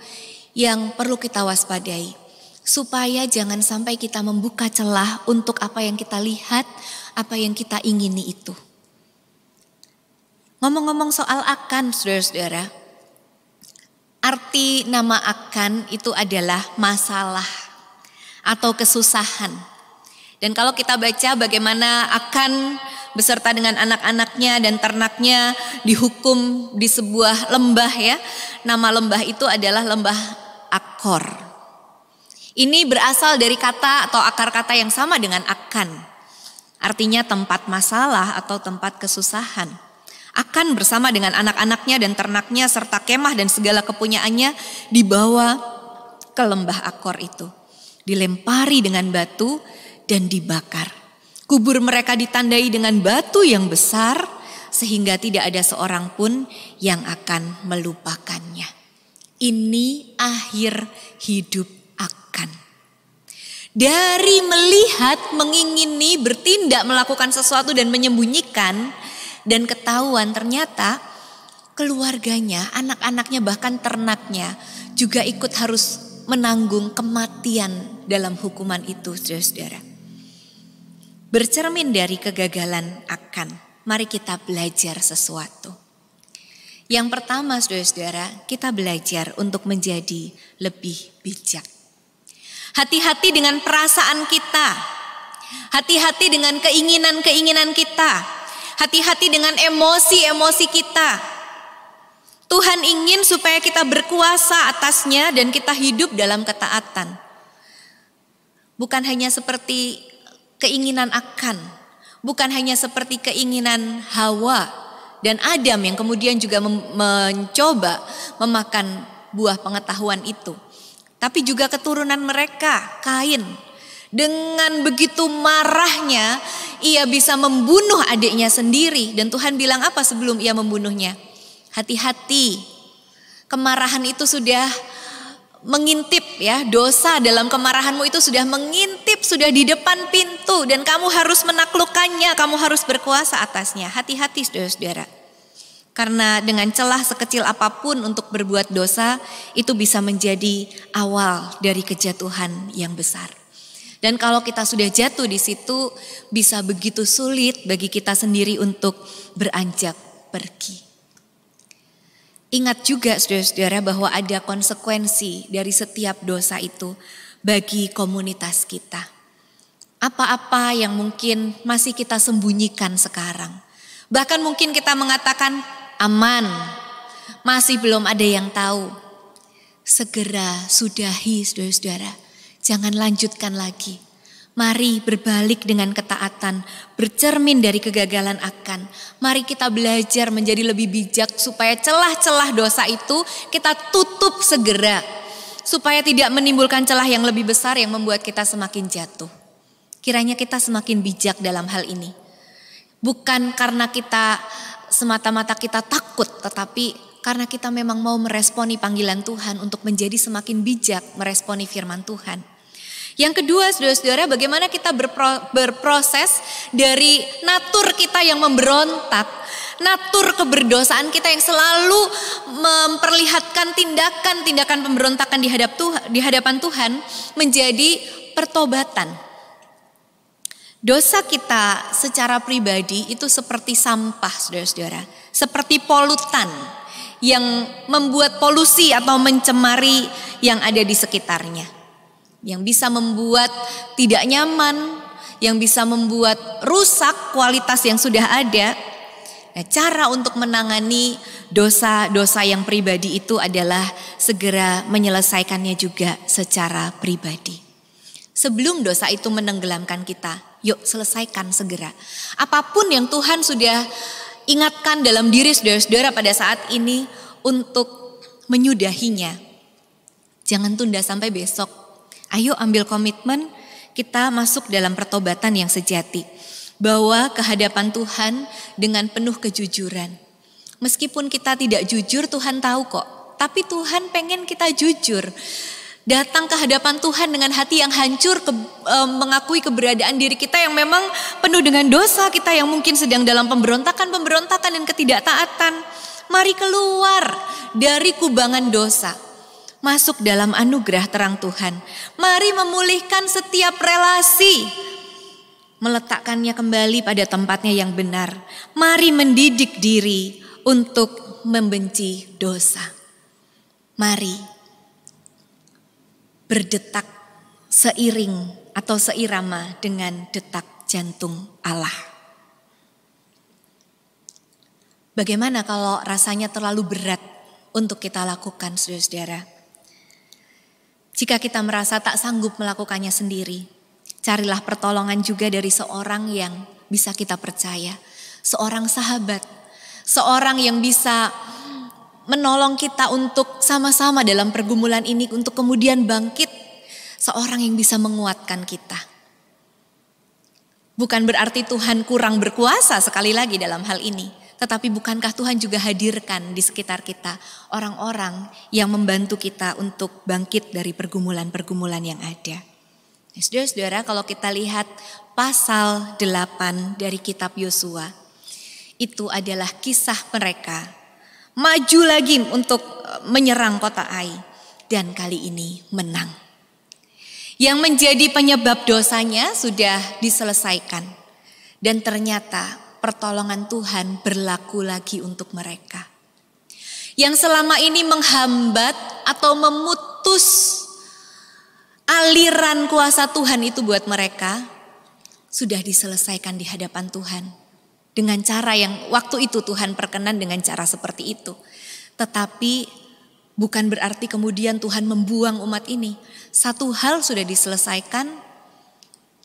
yang perlu kita waspadai? supaya jangan sampai kita membuka celah untuk apa yang kita lihat, apa yang kita ingini itu. Ngomong-ngomong soal akan, saudara-saudara, arti nama akan itu adalah masalah atau kesusahan. Dan kalau kita baca bagaimana akan beserta dengan anak-anaknya dan ternaknya dihukum di sebuah lembah ya. Nama lembah itu adalah lembah Akor. Ini berasal dari kata atau akar kata yang sama dengan akan. Artinya tempat masalah atau tempat kesusahan. Akan bersama dengan anak-anaknya dan ternaknya serta kemah dan segala kepunyaannya dibawa ke lembah akor itu. Dilempari dengan batu dan dibakar. Kubur mereka ditandai dengan batu yang besar sehingga tidak ada seorang pun yang akan melupakannya. Ini akhir hidup dari melihat, mengingini, bertindak, melakukan sesuatu dan menyembunyikan dan ketahuan ternyata keluarganya, anak-anaknya bahkan ternaknya juga ikut harus menanggung kematian dalam hukuman itu saudara-saudara. Bercermin dari kegagalan akan, mari kita belajar sesuatu. Yang pertama saudara-saudara, kita belajar untuk menjadi lebih bijak. Hati-hati dengan perasaan kita. Hati-hati dengan keinginan-keinginan kita. Hati-hati dengan emosi-emosi kita. Tuhan ingin supaya kita berkuasa atasnya dan kita hidup dalam ketaatan. Bukan hanya seperti keinginan akan, bukan hanya seperti keinginan Hawa dan Adam yang kemudian juga mencoba memakan buah pengetahuan itu tapi juga keturunan mereka, Kain. Dengan begitu marahnya, ia bisa membunuh adiknya sendiri. Dan Tuhan bilang apa sebelum ia membunuhnya? Hati-hati, kemarahan itu sudah mengintip ya dosa dalam kemarahanmu itu sudah mengintip sudah di depan pintu dan kamu harus menaklukkannya kamu harus berkuasa atasnya hati-hati saudara-saudara karena dengan celah sekecil apapun untuk berbuat dosa, itu bisa menjadi awal dari kejatuhan yang besar. Dan kalau kita sudah jatuh di situ, bisa begitu sulit bagi kita sendiri untuk beranjak pergi. Ingat juga saudara-saudara bahwa ada konsekuensi dari setiap dosa itu bagi komunitas kita. Apa-apa yang mungkin masih kita sembunyikan sekarang. Bahkan mungkin kita mengatakan aman. Masih belum ada yang tahu. Segera sudahi saudara-saudara. Jangan lanjutkan lagi. Mari berbalik dengan ketaatan, bercermin dari kegagalan akan. Mari kita belajar menjadi lebih bijak supaya celah-celah dosa itu kita tutup segera. Supaya tidak menimbulkan celah yang lebih besar yang membuat kita semakin jatuh. Kiranya kita semakin bijak dalam hal ini. Bukan karena kita semata-mata kita takut, tetapi karena kita memang mau meresponi panggilan Tuhan untuk menjadi semakin bijak meresponi firman Tuhan. Yang kedua, saudara-saudara, bagaimana kita berpro, berproses dari natur kita yang memberontak, natur keberdosaan kita yang selalu memperlihatkan tindakan-tindakan pemberontakan di, hadap Tuhan, di hadapan Tuhan menjadi pertobatan Dosa kita secara pribadi itu seperti sampah, saudara-saudara, seperti polutan yang membuat polusi atau mencemari yang ada di sekitarnya, yang bisa membuat tidak nyaman, yang bisa membuat rusak kualitas yang sudah ada. Nah, cara untuk menangani dosa-dosa yang pribadi itu adalah segera menyelesaikannya juga secara pribadi. Sebelum dosa itu menenggelamkan kita, Yuk selesaikan segera. Apapun yang Tuhan sudah ingatkan dalam diri saudara-saudara pada saat ini untuk menyudahinya. Jangan tunda sampai besok. Ayo ambil komitmen kita masuk dalam pertobatan yang sejati. bahwa kehadapan Tuhan dengan penuh kejujuran. Meskipun kita tidak jujur Tuhan tahu kok. Tapi Tuhan pengen kita jujur datang ke hadapan Tuhan dengan hati yang hancur, ke, e, mengakui keberadaan diri kita yang memang penuh dengan dosa, kita yang mungkin sedang dalam pemberontakan-pemberontakan dan ketidaktaatan. Mari keluar dari kubangan dosa, masuk dalam anugerah terang Tuhan. Mari memulihkan setiap relasi, meletakkannya kembali pada tempatnya yang benar. Mari mendidik diri untuk membenci dosa. Mari berdetak seiring atau seirama dengan detak jantung Allah. Bagaimana kalau rasanya terlalu berat untuk kita lakukan, saudara-saudara? Jika kita merasa tak sanggup melakukannya sendiri, carilah pertolongan juga dari seorang yang bisa kita percaya, seorang sahabat, seorang yang bisa menolong kita untuk sama-sama dalam pergumulan ini untuk kemudian bangkit seorang yang bisa menguatkan kita. Bukan berarti Tuhan kurang berkuasa sekali lagi dalam hal ini, tetapi bukankah Tuhan juga hadirkan di sekitar kita orang-orang yang membantu kita untuk bangkit dari pergumulan-pergumulan yang ada. Saudara-saudara, kalau kita lihat pasal 8 dari kitab Yosua, itu adalah kisah mereka maju lagi untuk eh, menyerang kota Ai dan kali ini menang. Yang menjadi penyebab dosanya sudah diselesaikan dan ternyata pertolongan Tuhan berlaku lagi untuk mereka. Yang selama ini menghambat atau memutus aliran kuasa Tuhan itu buat mereka sudah diselesaikan di hadapan Tuhan dengan cara yang waktu itu Tuhan perkenan dengan cara seperti itu. Tetapi bukan berarti kemudian Tuhan membuang umat ini. Satu hal sudah diselesaikan,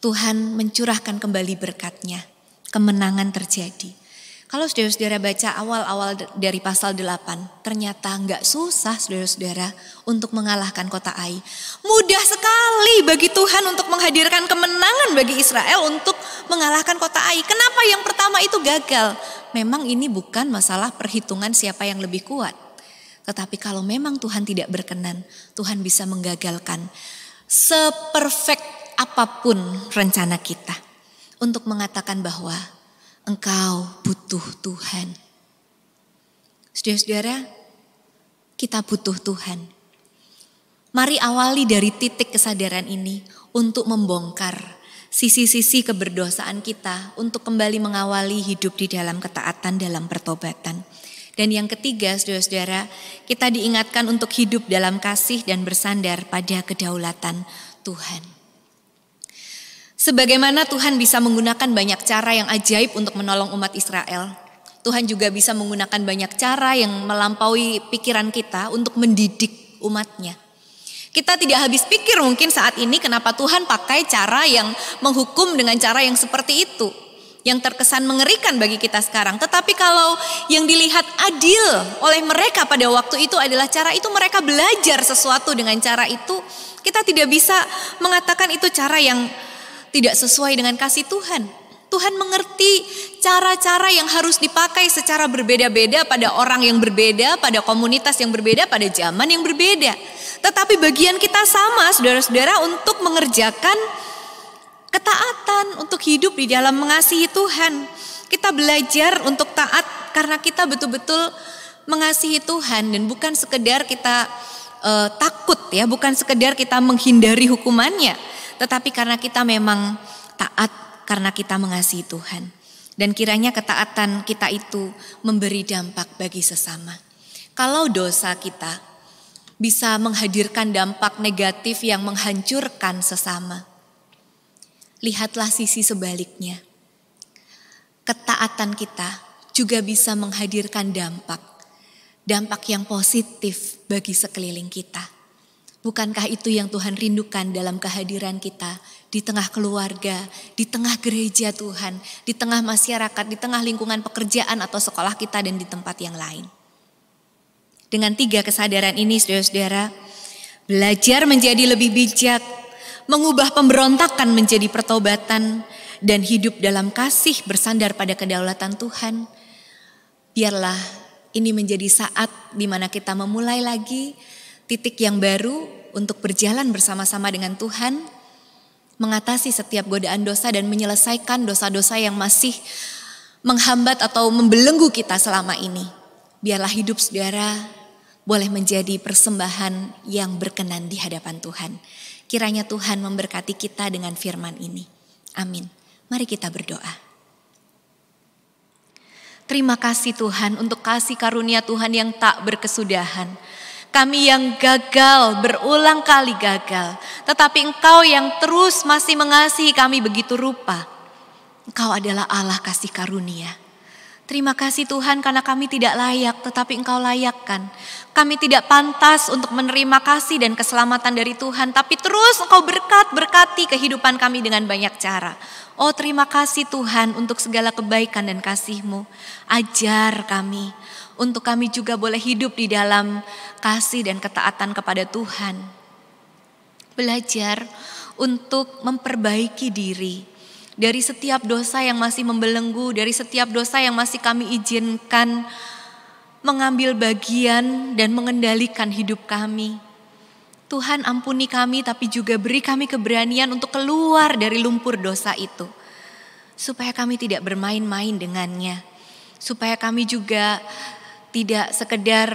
Tuhan mencurahkan kembali berkatnya. Kemenangan terjadi. Kalau saudara-saudara baca awal-awal dari pasal 8, ternyata nggak susah saudara-saudara untuk mengalahkan kota Ai. Mudah sekali bagi Tuhan untuk menghadirkan kemenangan bagi Israel untuk mengalahkan kota Ai. Kenapa yang pertama itu gagal? Memang ini bukan masalah perhitungan siapa yang lebih kuat. Tetapi kalau memang Tuhan tidak berkenan, Tuhan bisa menggagalkan seperfect apapun rencana kita. Untuk mengatakan bahwa engkau butuh Tuhan. Saudara-saudara, kita butuh Tuhan. Mari awali dari titik kesadaran ini untuk membongkar sisi-sisi keberdosaan kita untuk kembali mengawali hidup di dalam ketaatan dalam pertobatan. Dan yang ketiga, saudara-saudara, kita diingatkan untuk hidup dalam kasih dan bersandar pada kedaulatan Tuhan. Sebagaimana Tuhan bisa menggunakan banyak cara yang ajaib untuk menolong umat Israel, Tuhan juga bisa menggunakan banyak cara yang melampaui pikiran kita untuk mendidik umatnya. Kita tidak habis pikir mungkin saat ini kenapa Tuhan pakai cara yang menghukum dengan cara yang seperti itu. Yang terkesan mengerikan bagi kita sekarang. Tetapi kalau yang dilihat adil oleh mereka pada waktu itu adalah cara itu mereka belajar sesuatu dengan cara itu. Kita tidak bisa mengatakan itu cara yang tidak sesuai dengan kasih Tuhan. Tuhan mengerti cara-cara yang harus dipakai secara berbeda-beda pada orang yang berbeda, pada komunitas yang berbeda, pada zaman yang berbeda. Tetapi bagian kita sama, saudara-saudara, untuk mengerjakan ketaatan, untuk hidup di dalam mengasihi Tuhan. Kita belajar untuk taat karena kita betul-betul mengasihi Tuhan dan bukan sekedar kita uh, takut ya, bukan sekedar kita menghindari hukumannya tetapi karena kita memang taat karena kita mengasihi Tuhan. Dan kiranya ketaatan kita itu memberi dampak bagi sesama. Kalau dosa kita bisa menghadirkan dampak negatif yang menghancurkan sesama, lihatlah sisi sebaliknya. Ketaatan kita juga bisa menghadirkan dampak, dampak yang positif bagi sekeliling kita. Bukankah itu yang Tuhan rindukan dalam kehadiran kita di tengah keluarga, di tengah gereja Tuhan, di tengah masyarakat, di tengah lingkungan pekerjaan atau sekolah kita dan di tempat yang lain. Dengan tiga kesadaran ini saudara-saudara, belajar menjadi lebih bijak, mengubah pemberontakan menjadi pertobatan dan hidup dalam kasih bersandar pada kedaulatan Tuhan. Biarlah ini menjadi saat di mana kita memulai lagi titik yang baru untuk berjalan bersama-sama dengan Tuhan, mengatasi setiap godaan dosa dan menyelesaikan dosa-dosa yang masih menghambat atau membelenggu kita selama ini. Biarlah hidup saudara boleh menjadi persembahan yang berkenan di hadapan Tuhan. Kiranya Tuhan memberkati kita dengan firman ini. Amin. Mari kita berdoa. Terima kasih Tuhan untuk kasih karunia Tuhan yang tak berkesudahan kami yang gagal, berulang kali gagal. Tetapi engkau yang terus masih mengasihi kami begitu rupa. Engkau adalah Allah kasih karunia. Terima kasih Tuhan karena kami tidak layak tetapi engkau layakkan. Kami tidak pantas untuk menerima kasih dan keselamatan dari Tuhan. Tapi terus engkau berkat berkati kehidupan kami dengan banyak cara. Oh terima kasih Tuhan untuk segala kebaikan dan kasihmu. Ajar kami untuk kami juga boleh hidup di dalam kasih dan ketaatan kepada Tuhan. Belajar untuk memperbaiki diri dari setiap dosa yang masih membelenggu, dari setiap dosa yang masih kami izinkan mengambil bagian dan mengendalikan hidup kami. Tuhan ampuni kami tapi juga beri kami keberanian untuk keluar dari lumpur dosa itu. Supaya kami tidak bermain-main dengannya. Supaya kami juga tidak sekedar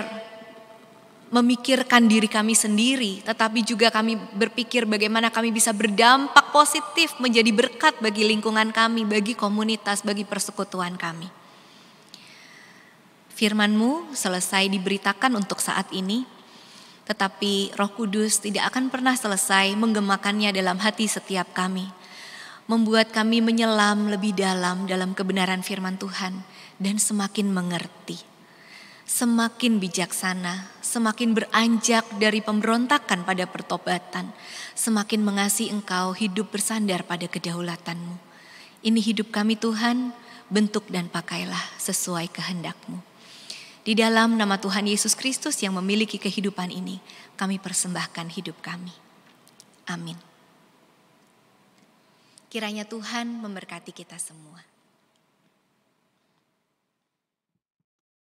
memikirkan diri kami sendiri, tetapi juga kami berpikir bagaimana kami bisa berdampak positif menjadi berkat bagi lingkungan kami, bagi komunitas, bagi persekutuan kami. Firmanmu selesai diberitakan untuk saat ini, tetapi Roh Kudus tidak akan pernah selesai menggemakannya dalam hati setiap kami, membuat kami menyelam lebih dalam dalam kebenaran firman Tuhan dan semakin mengerti semakin bijaksana, semakin beranjak dari pemberontakan pada pertobatan, semakin mengasihi Engkau hidup bersandar pada kedaulatanmu. Ini hidup kami Tuhan, bentuk dan pakailah sesuai kehendakmu. Di dalam nama Tuhan Yesus Kristus yang memiliki kehidupan ini, kami persembahkan hidup kami. Amin. Kiranya Tuhan memberkati kita semua.